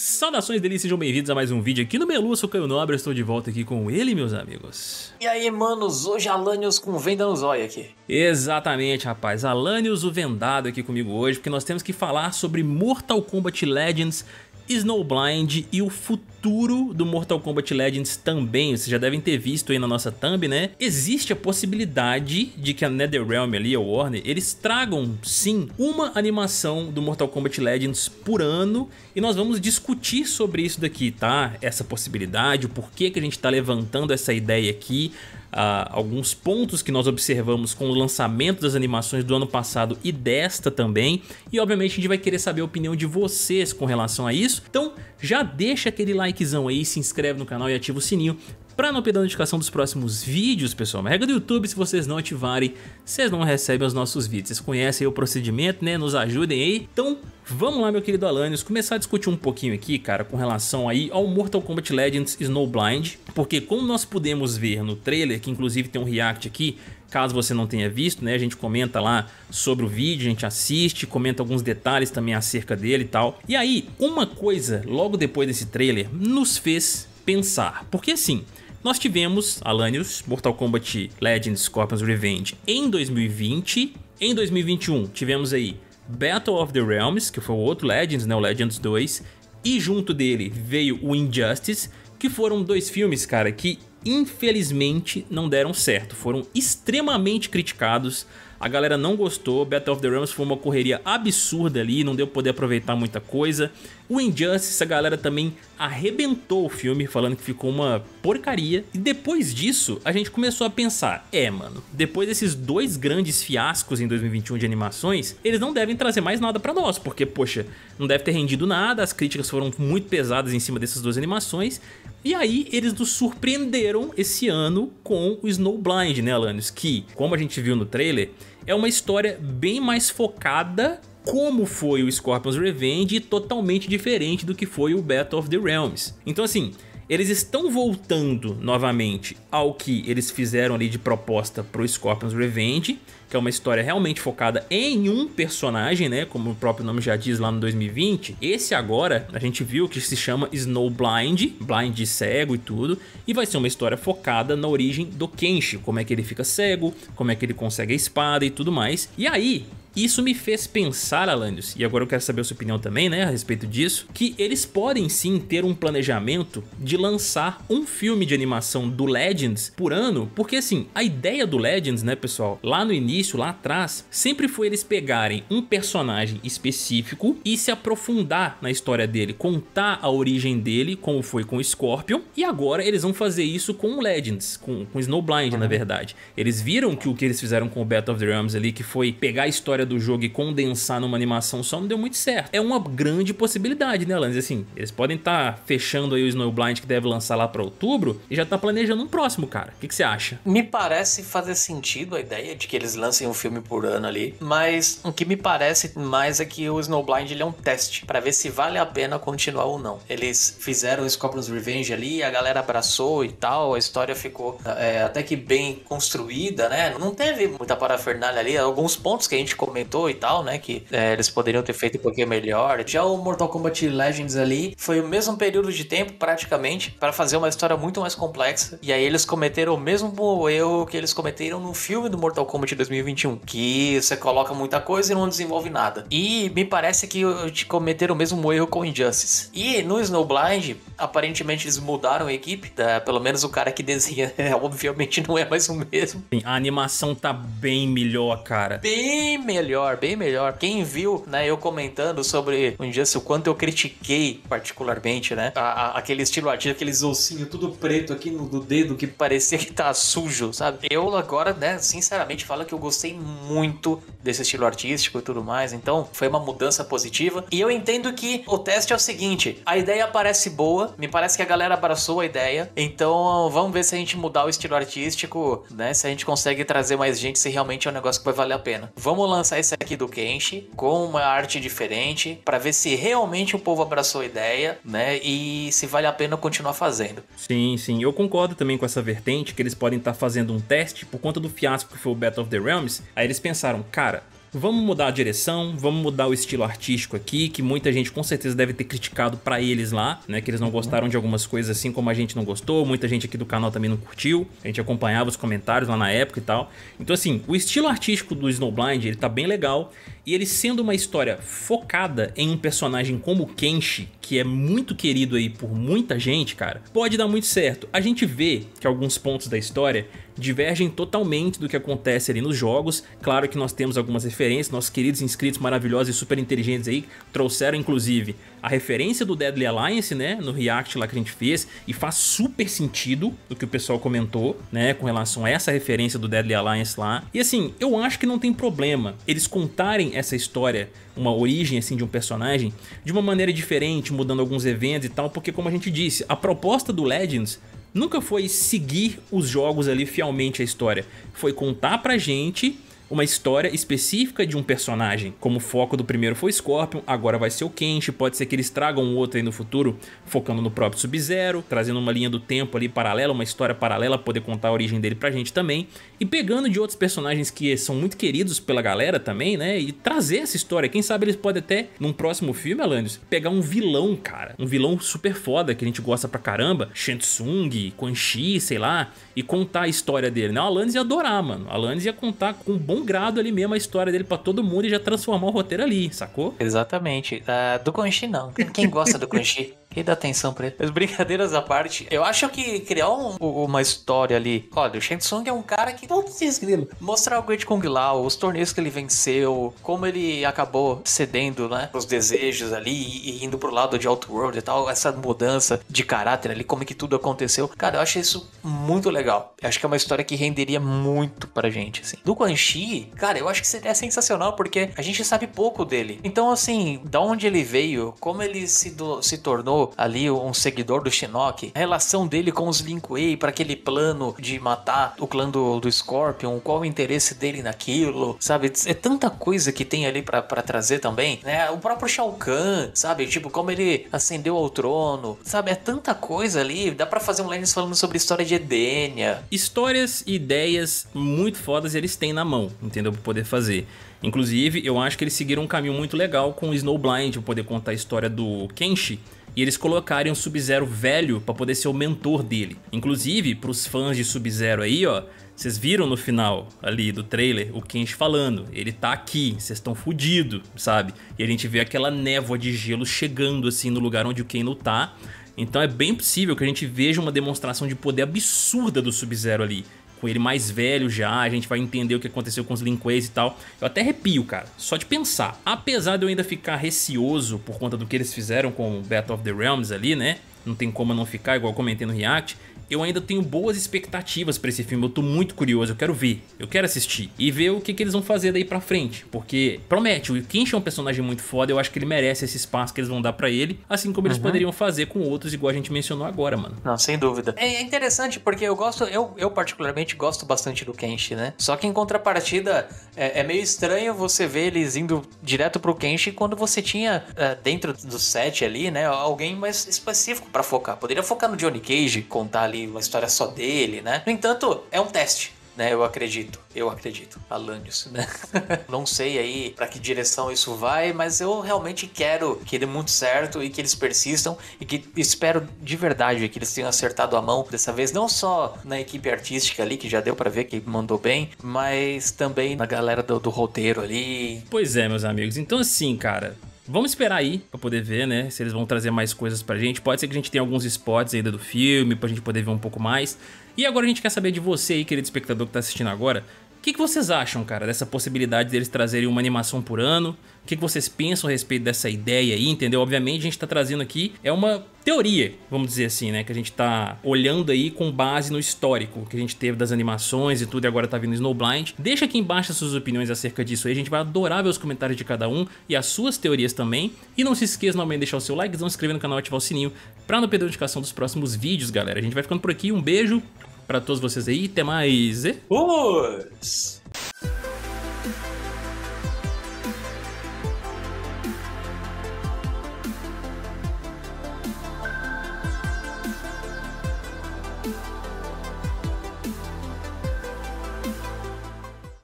Saudações delícias, sejam bem-vindos a mais um vídeo aqui no Melu, sou Caio Nobre, estou de volta aqui com ele, meus amigos. E aí, manos, hoje Alanios com venda nos olhos aqui. Exatamente, rapaz, Alanios o vendado aqui comigo hoje, porque nós temos que falar sobre Mortal Kombat Legends, Snowblind e o futuro futuro do Mortal Kombat Legends também, vocês já devem ter visto aí na nossa thumb, né? Existe a possibilidade de que a NetherRealm ali, a Warner, eles tragam sim uma animação do Mortal Kombat Legends por ano e nós vamos discutir sobre isso daqui, tá? Essa possibilidade, o porquê que a gente tá levantando essa ideia aqui, Uh, alguns pontos que nós observamos com o lançamento das animações do ano passado e desta também. E obviamente a gente vai querer saber a opinião de vocês com relação a isso. Então já deixa aquele like likezão aí, se inscreve no canal e ativa o sininho para não perder a notificação dos próximos vídeos, pessoal, uma regra do YouTube, se vocês não ativarem, vocês não recebem os nossos vídeos. Vocês conhecem o procedimento, né? Nos ajudem aí. Então, vamos lá, meu querido Alanios, começar a discutir um pouquinho aqui, cara, com relação aí ao Mortal Kombat Legends Snowblind, porque como nós podemos ver no trailer, que inclusive tem um react aqui, caso você não tenha visto, né? A gente comenta lá sobre o vídeo, a gente assiste, comenta alguns detalhes também acerca dele e tal. E aí, uma coisa, logo depois desse trailer, nos fez pensar, porque assim, nós tivemos Alanios, Mortal Kombat Legends Scorpion's Revenge em 2020. Em 2021 tivemos aí Battle of the Realms, que foi o outro Legends, né, o Legends 2. E junto dele veio o Injustice, que foram dois filmes, cara, que infelizmente não deram certo. Foram extremamente criticados a galera não gostou, Battle of the Realms foi uma correria absurda ali, não deu pra poder aproveitar muita coisa. O Injustice, a galera também arrebentou o filme, falando que ficou uma porcaria. E depois disso, a gente começou a pensar, é mano, depois desses dois grandes fiascos em 2021 de animações, eles não devem trazer mais nada pra nós, porque poxa, não deve ter rendido nada, as críticas foram muito pesadas em cima dessas duas animações. E aí eles nos surpreenderam esse ano com o Snowblind, né Alanis? Que, como a gente viu no trailer, é uma história bem mais focada como foi o Scorpion's Revenge e totalmente diferente do que foi o Battle of the Realms. Então assim, eles estão voltando novamente ao que eles fizeram ali de proposta pro Scorpion's Revenge, que é uma história realmente focada em um personagem, né? Como o próprio nome já diz lá no 2020. Esse agora, a gente viu que se chama Snowblind, blind cego e tudo, e vai ser uma história focada na origem do Kenshi, como é que ele fica cego, como é que ele consegue a espada e tudo mais. E aí, isso me fez pensar, Alanios, e agora eu quero saber a sua opinião também, né, a respeito disso, que eles podem sim ter um planejamento de lançar um filme de animação do Legends por ano, porque assim, a ideia do Legends, né, pessoal, lá no início, lá atrás, sempre foi eles pegarem um personagem específico e se aprofundar na história dele, contar a origem dele, como foi com o Scorpion, e agora eles vão fazer isso com o Legends, com, com Snowblind, na uhum. verdade. Eles viram que o que eles fizeram com o Battle of the Realms ali, que foi pegar a história do jogo e condensar numa animação só não deu muito certo. É uma grande possibilidade, né, Alanis? Assim, eles podem estar tá fechando aí o Snowblind que deve lançar lá para outubro e já tá planejando um próximo, cara. O que você acha? Me parece fazer sentido a ideia de que eles lancem um filme por ano ali, mas o que me parece mais é que o Snowblind ele é um teste para ver se vale a pena continuar ou não. Eles fizeram o Scorpion's Revenge ali, a galera abraçou e tal, a história ficou é, até que bem construída, né? Não teve muita parafernália ali, alguns pontos que a gente comentou comentou e tal, né? Que é, eles poderiam ter feito um pouquinho melhor. Já o Mortal Kombat Legends ali foi o mesmo período de tempo, praticamente, para fazer uma história muito mais complexa. E aí eles cometeram o mesmo erro que eles cometeram no filme do Mortal Kombat 2021, que você coloca muita coisa e não desenvolve nada. E me parece que cometeram o mesmo erro com Injustice. E no Snowblind, aparentemente eles mudaram a equipe, da pelo menos o cara que desenha, é, obviamente, não é mais o mesmo. Sim, a animação tá bem melhor, cara. Bem melhor melhor, bem melhor. Quem viu, né, eu comentando sobre um dia o quanto eu critiquei particularmente, né, a, a, aquele estilo artístico, aqueles ossinhos tudo preto aqui no do dedo que parecia que tá sujo, sabe? Eu agora, né, sinceramente falo que eu gostei muito desse estilo artístico e tudo mais. Então, foi uma mudança positiva. E eu entendo que o teste é o seguinte, a ideia parece boa, me parece que a galera abraçou a ideia. Então, vamos ver se a gente mudar o estilo artístico, né, se a gente consegue trazer mais gente, se realmente é um negócio que vai valer a pena. Vamos lançar lançar esse aqui do Kenshi com uma arte diferente para ver se realmente o povo abraçou a ideia, né? E se vale a pena continuar fazendo. Sim, sim. Eu concordo também com essa vertente que eles podem estar tá fazendo um teste por conta do fiasco que foi o Battle of the Realms. Aí eles pensaram, cara, Vamos mudar a direção, vamos mudar o estilo artístico aqui, que muita gente com certeza deve ter criticado para eles lá, né? Que eles não uhum. gostaram de algumas coisas assim como a gente não gostou, muita gente aqui do canal também não curtiu. A gente acompanhava os comentários lá na época e tal. Então assim, o estilo artístico do Snowblind, ele tá bem legal e ele sendo uma história focada em um personagem como Kenshi, que é muito querido aí por muita gente, cara, pode dar muito certo. A gente vê que alguns pontos da história divergem totalmente do que acontece ali nos jogos. Claro que nós temos algumas referências, nossos queridos inscritos maravilhosos e super inteligentes aí trouxeram inclusive a referência do Deadly Alliance, né, no react lá que a gente fez, e faz super sentido do que o pessoal comentou, né, com relação a essa referência do Deadly Alliance lá. E assim, eu acho que não tem problema eles contarem essa história, uma origem assim de um personagem, de uma maneira diferente, mudando alguns eventos e tal, porque como a gente disse, a proposta do Legends nunca foi seguir os jogos ali fielmente a história. Foi contar pra gente uma história específica de um personagem. Como o foco do primeiro foi Scorpion, agora vai ser o Kenshi, pode ser que eles tragam um outro aí no futuro, focando no próprio Sub-Zero, trazendo uma linha do tempo ali paralela, uma história paralela, poder contar a origem dele pra gente também, e pegando de outros personagens que são muito queridos pela galera também, né, e trazer essa história. Quem sabe eles podem até, num próximo filme, Alanis, pegar um vilão, cara, um vilão super foda que a gente gosta pra caramba, Shansung, Quan Chi, sei lá, e contar a história dele, né, o Alanis ia adorar, mano, o Alanis ia contar com um bom um grado ali mesmo a história dele para todo mundo e já transformou o roteiro ali, sacou? Exatamente. Uh, do Conchi não. Quem gosta do Conchi? e dá atenção pra ele. Mas brincadeiras à parte, eu acho que criar um, uma história ali. Olha, o Shang Tsung é um cara que. Putz, grilo. Mostrar o Great Kung Lao, os torneios que ele venceu, como ele acabou cedendo, né? Os desejos ali e, e indo pro lado de Outworld e tal. Essa mudança de caráter ali, como é que tudo aconteceu. Cara, eu acho isso muito legal. Eu acho que é uma história que renderia muito pra gente, assim. Do Quan Chi, cara, eu acho que seria sensacional porque a gente sabe pouco dele. Então, assim, da onde ele veio, como ele se, do, se tornou tornou ali um seguidor do Shinnok, a relação dele com os Lin Kuei para aquele plano de matar o clã do, do Scorpion, qual o interesse dele naquilo, sabe? É tanta coisa que tem ali para trazer também, né? O próprio Shao Kahn, sabe? Tipo, como ele ascendeu ao trono, sabe? É tanta coisa ali, dá para fazer um Legends falando sobre história de Edenia. Histórias e ideias muito fodas eles têm na mão, entendeu? Pra poder fazer. Inclusive, eu acho que eles seguiram um caminho muito legal com o Snowblind, poder contar a história do Kenshi, e eles colocarem o Sub-Zero velho para poder ser o mentor dele. Inclusive, pros fãs de Sub-Zero aí, ó, vocês viram no final ali do trailer o Kenshi falando, ele tá aqui, vocês estão fodidos, sabe? E a gente vê aquela névoa de gelo chegando assim no lugar onde o Ken tá. Então é bem possível que a gente veja uma demonstração de poder absurda do Sub-Zero ali com ele mais velho já, a gente vai entender o que aconteceu com os Linkways e tal. Eu até arrepio, cara, só de pensar. Apesar de eu ainda ficar receoso por conta do que eles fizeram com o Battle of the Realms ali, né? não tem como não ficar, igual comentei no React, eu ainda tenho boas expectativas para esse filme, eu tô muito curioso, eu quero ver, eu quero assistir e ver o que, que eles vão fazer daí para frente, porque promete, o Kinch é um personagem muito foda, eu acho que ele merece esse espaço que eles vão dar para ele, assim como uhum. eles poderiam fazer com outros igual a gente mencionou agora, mano. Não, sem dúvida. É, é interessante porque eu gosto, eu, eu particularmente gosto bastante do Kenshi, né? Só que em contrapartida, é, é meio estranho você ver eles indo direto pro Kenshi quando você tinha é, dentro do set ali, né, alguém mais específico para focar. Poderia focar no Johnny Cage, contar ali uma história só dele, né? No entanto, é um teste. Né, eu acredito, eu acredito. Alanios, né? Não sei aí para que direção isso vai, mas eu realmente quero que dê muito certo e que eles persistam e que espero de verdade que eles tenham acertado a mão dessa vez, não só na equipe artística ali, que já deu para ver que mandou bem, mas também na galera do, do roteiro ali. Pois é, meus amigos. Então, assim, cara, Vamos esperar aí pra poder ver, né? Se eles vão trazer mais coisas pra gente. Pode ser que a gente tenha alguns spots ainda do filme pra gente poder ver um pouco mais. E agora a gente quer saber de você aí, querido espectador que tá assistindo agora. O que, que, vocês acham, cara, dessa possibilidade deles trazerem uma animação por ano? O que, que vocês pensam a respeito dessa ideia aí, entendeu? Obviamente a gente está trazendo aqui, é uma teoria, vamos dizer assim, né? Que a gente tá olhando aí com base no histórico que a gente teve das animações e tudo, e agora tá vindo Snowblind. Deixa aqui embaixo as suas opiniões acerca disso aí, a gente vai adorar ver os comentários de cada um e as suas teorias também. E não se esqueça novamente de deixar o seu like, se inscrever no canal e ativar o sininho pra não perder a notificação dos próximos vídeos, galera. A gente vai ficando por aqui, um beijo, para todos vocês aí. Até mais. Vamos!